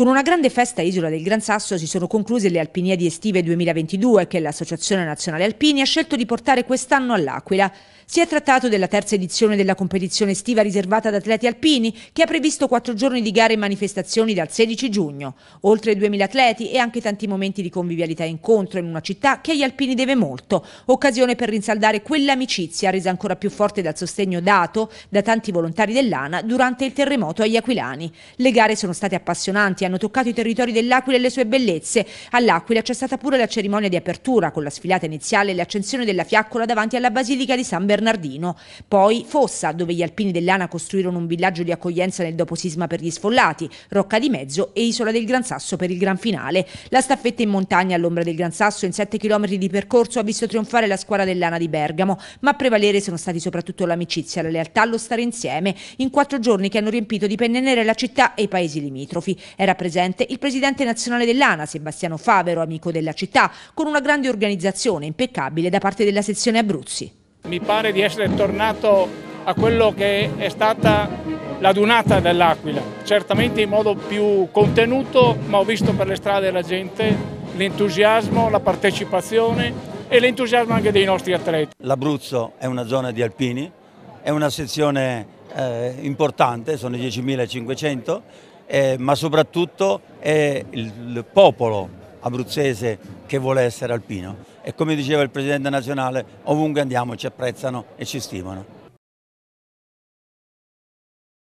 Con una grande festa a Isola del Gran Sasso si sono concluse le Alpiniadi estive 2022 che l'Associazione Nazionale Alpini ha scelto di portare quest'anno all'Aquila. Si è trattato della terza edizione della competizione estiva riservata ad atleti alpini che ha previsto quattro giorni di gare e manifestazioni dal 16 giugno, oltre 2000 atleti e anche tanti momenti di convivialità e incontro in una città che agli alpini deve molto, occasione per rinsaldare quell'amicizia resa ancora più forte dal sostegno dato da tanti volontari dell'ANA durante il terremoto agli aquilani. Le gare sono state appassionanti, hanno toccato i territori dell'Aquila e le sue bellezze. All'Aquila c'è stata pure la cerimonia di apertura con la sfilata iniziale e l'accensione della fiaccola davanti alla Basilica di San Bernardino. Poi Fossa, dove gli alpini dell'Ana costruirono un villaggio di accoglienza nel doposisma per gli sfollati, Rocca di Mezzo e Isola del Gran Sasso per il gran finale. La staffetta in montagna all'ombra del Gran Sasso in 7 km di percorso ha visto trionfare la squadra dell'Ana di Bergamo, ma a prevalere sono stati soprattutto l'amicizia, la lealtà, lo stare insieme in quattro giorni che hanno riempito di penne nere la città e i paesi limitrofi. Era presente il presidente nazionale dell'ANA, Sebastiano Favero, amico della città, con una grande organizzazione impeccabile da parte della sezione Abruzzi. Mi pare di essere tornato a quello che è stata la dunata dell'Aquila, certamente in modo più contenuto, ma ho visto per le strade la gente l'entusiasmo, la partecipazione e l'entusiasmo anche dei nostri atleti. L'Abruzzo è una zona di alpini, è una sezione eh, importante, sono 10.500, eh, ma soprattutto è il popolo abruzzese che vuole essere alpino e come diceva il Presidente nazionale ovunque andiamo ci apprezzano e ci stimano.